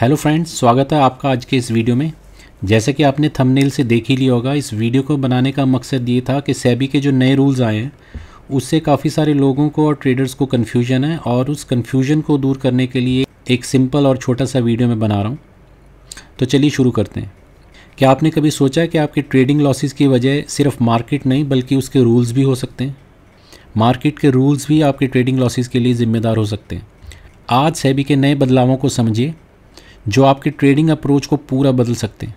hello friends स्वागत है आपका आज के इस वीडियो में जैसे कि आपने थंबनेल से देख ही लिया होगा इस वीडियो को बनाने का मकसद ये था कि सेबी के जो नए रूल्स आए हैं उससे काफ़ी सारे लोगों को और ट्रेडर्स को कन्फ्यूजन है और उस कन्फ्यूजन को दूर करने के लिए एक सिंपल और छोटा सा वीडियो मैं बना रहा हूँ तो चलिए शुरू करते हैं क्या आपने कभी सोचा है कि आपके ट्रेडिंग लॉसेज की वजह सिर्फ मार्केट नहीं बल्कि उसके रूल्स भी हो सकते हैं मार्केट के रूल्स भी आपके ट्रेडिंग लॉसेस के लिए ज़िम्मेदार हो सकते हैं आज सेबी के नए बदलावों को समझिए जो आपके ट्रेडिंग अप्रोच को पूरा बदल सकते हैं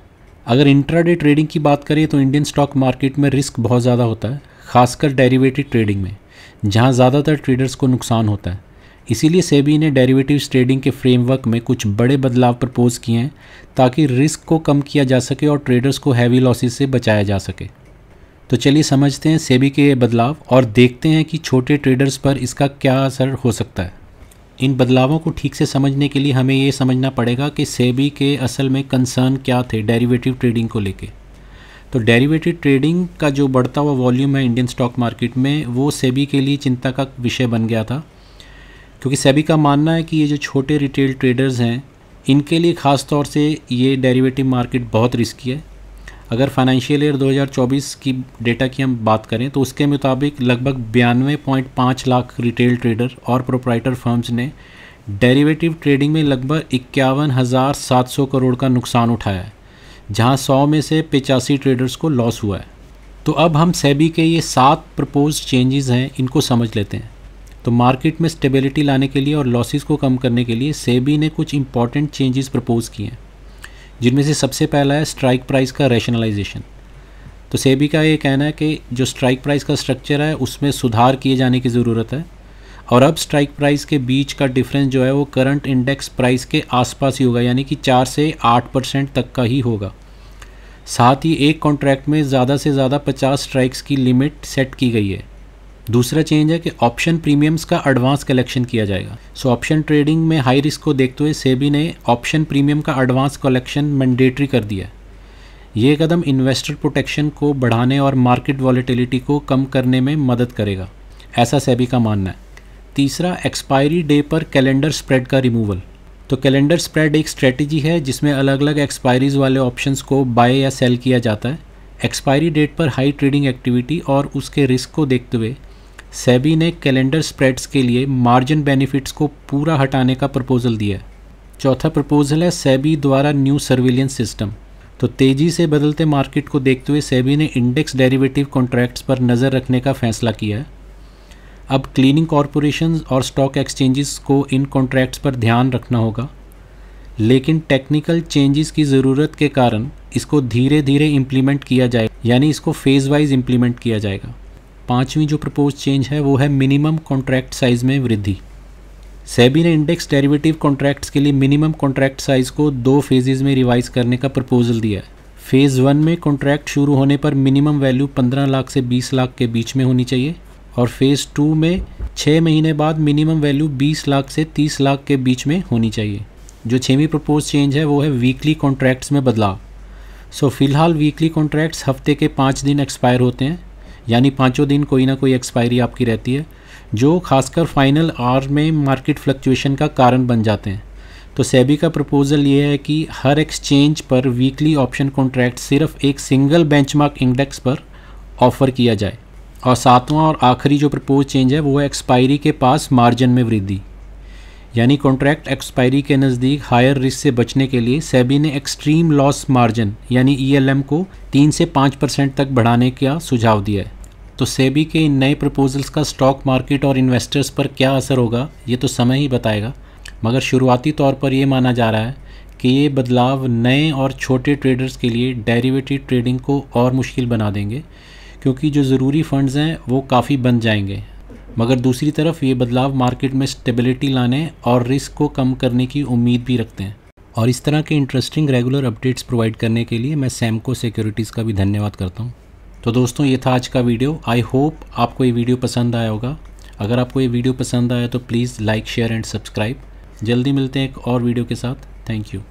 अगर इंट्राडे ट्रेडिंग की बात करें तो इंडियन स्टॉक मार्केट में रिस्क बहुत ज़्यादा होता है खासकर डेरिवेटिव ट्रेडिंग में जहाँ ज़्यादातर ट्रेडर्स को नुकसान होता है इसीलिए सेबी ने डेरिवेटिव्स ट्रेडिंग के फ्रेमवर्क में कुछ बड़े बदलाव प्रपोज किए हैं ताकि रिस्क को कम किया जा सके और ट्रेडर्स को हैवी लॉसेस से बचाया जा सके तो चलिए समझते हैं सेबी के बदलाव और देखते हैं कि छोटे ट्रेडर्स पर इसका क्या असर हो सकता है इन बदलावों को ठीक से समझने के लिए हमें ये समझना पड़ेगा कि सेबी के असल में कंसर्न क्या थे डेरिवेटिव ट्रेडिंग को लेके तो डेरिवेटिव ट्रेडिंग का जो बढ़ता हुआ वॉल्यूम है इंडियन स्टॉक मार्केट में वो सेबी के लिए चिंता का विषय बन गया था क्योंकि सेबी का मानना है कि ये जो छोटे रिटेल ट्रेडर्स हैं इनके लिए ख़ास तौर से ये डेरिवेटिव मार्केट बहुत रिस्की है अगर फाइनेंशियल ईयर 2024 की डेटा की हम बात करें तो उसके मुताबिक लगभग बयानवे पॉइंट पाँच लाख रिटेल ट्रेडर और प्रोपराइटर फर्म्स ने डेरिवेटिव ट्रेडिंग में लगभग इक्यावन हज़ार सात सौ करोड़ का नुकसान उठाया है जहाँ सौ में से पिचासी ट्रेडर्स को लॉस हुआ है तो अब हम सेबी के ये सात प्रपोज चेंजेस हैं इनको समझ लेते हैं तो मार्केट में स्टेबिलिटी लाने के लिए और लॉसेस को कम करने के लिए सेबी ने कुछ इंपॉर्टेंट चेंजेस प्रपोज किए हैं जिनमें से सबसे पहला है स्ट्राइक प्राइस का रैशनलाइजेशन तो सेबी का ये कहना है कि जो स्ट्राइक प्राइस का स्ट्रक्चर है उसमें सुधार किए जाने की ज़रूरत है और अब स्ट्राइक प्राइस के बीच का डिफरेंस जो है वो करंट इंडेक्स प्राइस के आसपास ही होगा यानी कि चार से आठ परसेंट तक का ही होगा साथ ही एक कॉन्ट्रैक्ट में ज़्यादा से ज़्यादा पचास स्ट्राइक्स की लिमिट सेट की गई है दूसरा चेंज है कि ऑप्शन प्रीमियम्स का एडवांस कलेक्शन किया जाएगा सो ऑप्शन ट्रेडिंग में हाई रिस्क को देखते हुए सेबी ने ऑप्शन प्रीमियम का एडवांस कलेक्शन मैंडेटरी कर दिया है ये कदम इन्वेस्टर प्रोटेक्शन को बढ़ाने और मार्केट वॉलीटिलिटी को कम करने में मदद करेगा ऐसा सेबी का मानना है तीसरा एक्सपायरी डे पर कैलेंडर स्प्रेड का रिमूवल तो कैलेंडर स्प्रेड एक स्ट्रेटजी है जिसमें अलग अलग एक्सपायरीज वाले ऑप्शंस को बाय या सेल किया जाता है एक्सपायरी डेट पर हाई ट्रेडिंग एक्टिविटी और उसके रिस्क को देखते हुए सेबी ने कैलेंडर स्प्रेड्स के लिए मार्जिन बेनिफिट्स को पूरा हटाने का प्रपोजल दिया है चौथा प्रपोजल है सेबी द्वारा न्यू सर्विलियंस सिस्टम तो तेज़ी से बदलते मार्केट को देखते हुए सेबी ने इंडेक्स डेरिवेटिव कॉन्ट्रैक्ट्स पर नज़र रखने का फैसला किया है अब क्लीनिंग कॉरपोरेशन और स्टॉक एक्सचेंजेस को इन कॉन्ट्रैक्ट्स पर ध्यान रखना होगा लेकिन टेक्निकल चेंजेस की ज़रूरत के कारण इसको धीरे धीरे इम्प्लीमेंट किया जाए यानी इसको फेज़ वाइज इम्प्लीमेंट किया जाएगा पाँचवीं जो प्रपोज चेंज है वो है मिनिमम कॉन्ट्रैक्ट साइज़ में वृद्धि सेबी ने इंडेक्स डेरिवेटिव कॉन्ट्रैक्ट्स के लिए मिनिमम कॉन्ट्रैक्ट साइज़ को दो फेजेज़ में रिवाइज करने का प्रपोजल दिया है फेज़ वन में कॉन्ट्रैक्ट शुरू होने पर मिनिमम वैल्यू 15 लाख से 20 लाख के बीच में होनी चाहिए और फेज़ टू में छः महीने बाद मिनिमम वैल्यू 20 लाख से 30 लाख के बीच में होनी चाहिए जो छवीं प्रपोज चेंज है वो है वीकली कॉन्ट्रैक्ट्स में बदलाव सो so, फिलहाल वीकली कॉन्ट्रैक्ट्स हफ्ते के पाँच दिन एक्सपायर होते हैं यानी पाँचों दिन कोई ना कोई एक्सपायरी आपकी रहती है जो खासकर फाइनल आर में मार्केट फ्लक्चुएशन का कारण बन जाते हैं तो सेबी का प्रपोज़ल ये है कि हर एक्सचेंज पर वीकली ऑप्शन कॉन्ट्रैक्ट सिर्फ एक सिंगल बेंचमार्क इंडेक्स पर ऑफ़र किया जाए और सातवां और आखिरी जो प्रपोज चेंज है वो है एक्सपायरी के पास मार्जिन में वृद्धि यानी कॉन्ट्रैक्ट एक्सपायरी के नज़दीक हायर रिस्क से बचने के लिए सेबी ने एक्सट्रीम लॉस मार्जिन यानी ईएलएम e को तीन से पाँच परसेंट तक बढ़ाने का सुझाव दिया है तो सेबी के इन नए प्रपोजल्स का स्टॉक मार्केट और इन्वेस्टर्स पर क्या असर होगा ये तो समय ही बताएगा मगर शुरुआती तौर पर यह माना जा रहा है कि ये बदलाव नए और छोटे ट्रेडर्स के लिए डेरिवेटिव ट्रेडिंग को और मुश्किल बना देंगे क्योंकि जो ज़रूरी फंड्स हैं वो काफ़ी बन जाएंगे मगर दूसरी तरफ ये बदलाव मार्केट में स्टेबिलिटी लाने और रिस्क को कम करने की उम्मीद भी रखते हैं और इस तरह के इंटरेस्टिंग रेगुलर अपडेट्स प्रोवाइड करने के लिए मैं सैमको सिक्योरिटीज़ का भी धन्यवाद करता हूँ तो दोस्तों ये था आज का वीडियो आई होप आपको ये वीडियो पसंद आया होगा अगर आपको ये वीडियो पसंद आया तो please like share and subscribe जल्दी मिलते हैं एक और वीडियो के साथ थैंक यू